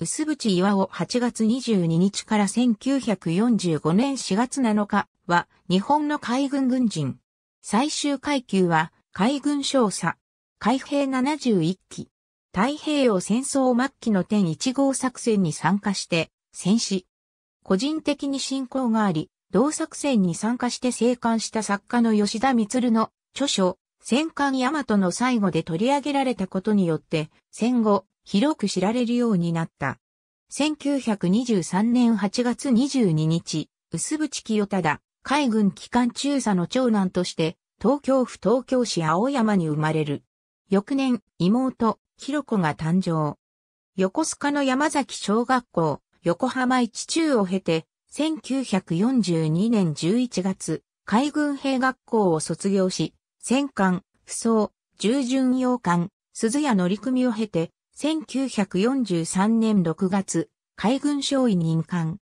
薄淵岩尾8月22日から1945年4月7日は日本の海軍軍人。最終階級は海軍少佐。海兵71機。太平洋戦争末期の点1号作戦に参加して戦死。個人的に信仰があり、同作戦に参加して生還した作家の吉田光の著書、戦艦大和の最後で取り上げられたことによって、戦後、広く知られるようになった。1923年8月22日、薄淵清忠、海軍機関中佐の長男として、東京府東京市青山に生まれる。翌年、妹、広子が誕生。横須賀の山崎小学校、横浜一中を経て、1942年11月、海軍兵学校を卒業し、戦艦、不装、従順洋艦、鈴屋乗組を経て、1943年6月、海軍少尉任官。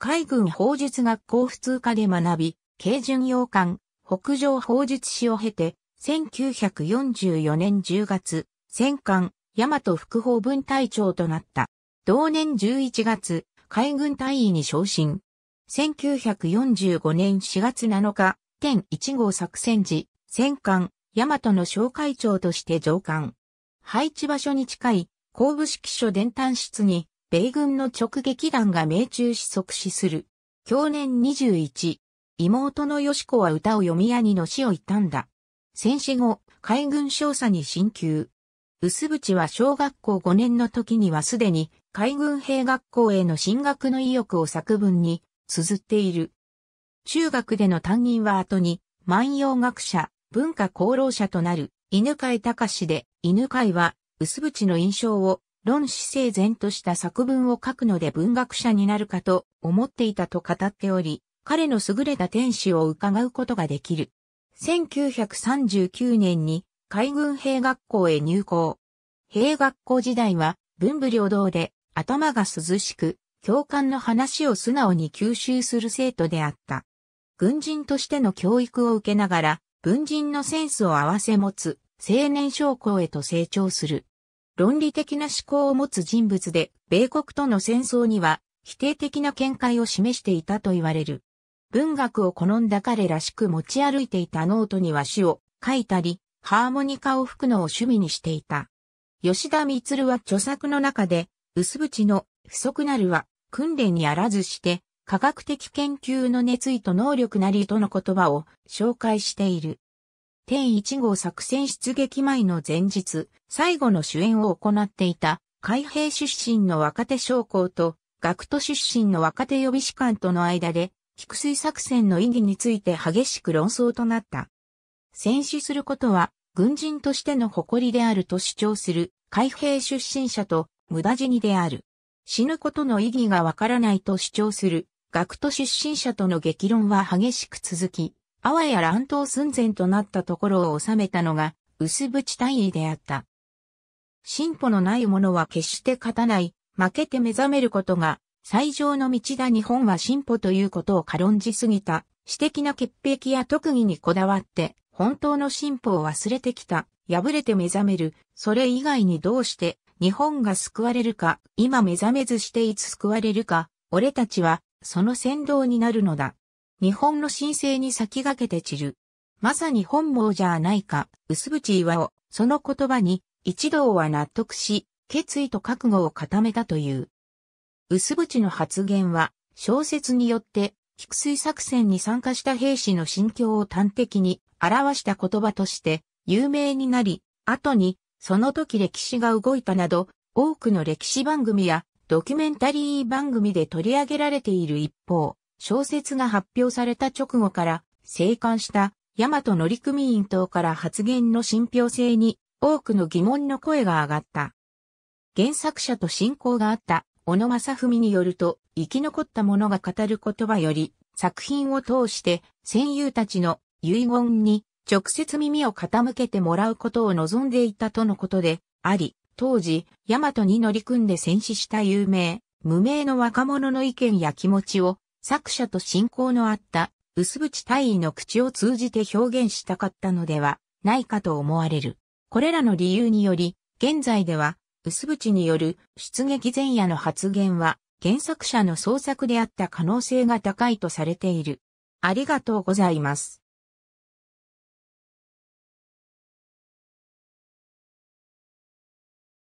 海軍法術学校普通科で学び、軽巡洋艦、北上法術史を経て、1944年10月、戦艦、大和副法分隊長となった。同年11月、海軍隊員に昇進。1945年4月7日、天1号作戦時、戦艦、大和の小会長として上官。配置場所に近い、後部指揮所伝端室に、米軍の直撃弾が命中し即死する。去年21、妹のよし子は歌を読み兄の死を悼んだ。戦死後、海軍少佐に進級。薄淵は小学校5年の時にはすでに海軍兵学校への進学の意欲を作文に綴っている。中学での担任は後に万葉学者、文化功労者となる犬飼隆で犬飼は薄淵の印象を論史整然とした作文を書くので文学者になるかと思っていたと語っており、彼の優れた天使を伺うことができる。1939年に海軍兵学校へ入校。兵学校時代は文武両道で頭が涼しく、教官の話を素直に吸収する生徒であった。軍人としての教育を受けながら、文人のセンスを合わせ持つ青年将校へと成長する。論理的な思考を持つ人物で、米国との戦争には否定的な見解を示していたと言われる。文学を好んだ彼らしく持ち歩いていたノートには詩を書いたり、ハーモニカを吹くのを趣味にしていた。吉田光は著作の中で、薄淵の不足なるは訓練にあらずして、科学的研究の熱意と能力なりとの言葉を紹介している。天1号作戦出撃前の前日、最後の主演を行っていた、海兵出身の若手将校と、学徒出身の若手予備士官との間で、菊水作戦の意義について激しく論争となった。戦死することは、軍人としての誇りであると主張する、海兵出身者と、無駄死にである。死ぬことの意義がわからないと主張する、学徒出身者との激論は激しく続き、あわや乱闘寸前となったところを収めたのが、薄淵大尉であった。進歩のないものは決して勝たない、負けて目覚めることが、最上の道だ日本は進歩ということを軽んじすぎた、私的な潔癖や特技にこだわって、本当の進歩を忘れてきた、破れて目覚める、それ以外にどうして、日本が救われるか、今目覚めずしていつ救われるか、俺たちは、その先導になるのだ。日本の申請に先駆けて散る。まさに本望じゃないか、薄淵岩を、その言葉に、一同は納得し、決意と覚悟を固めたという。薄淵の発言は、小説によって、菊水作戦に参加した兵士の心境を端的に表した言葉として有名になり、後にその時歴史が動いたなど多くの歴史番組やドキュメンタリー番組で取り上げられている一方、小説が発表された直後から、生還した、大和乗組員等から発言の信憑性に、多くの疑問の声が上がった。原作者と親交があった、小野正文によると、生き残った者が語る言葉より、作品を通して、戦友たちの遺言に直接耳を傾けてもらうことを望んでいたとのことで、あり、当時、大和に乗り組んで戦死した有名、無名の若者の意見や気持ちを、作者と信仰のあった薄淵大尉の口を通じて表現したかったのではないかと思われる。これらの理由により、現在では薄淵による出撃前夜の発言は原作者の創作であった可能性が高いとされている。ありがとうございます。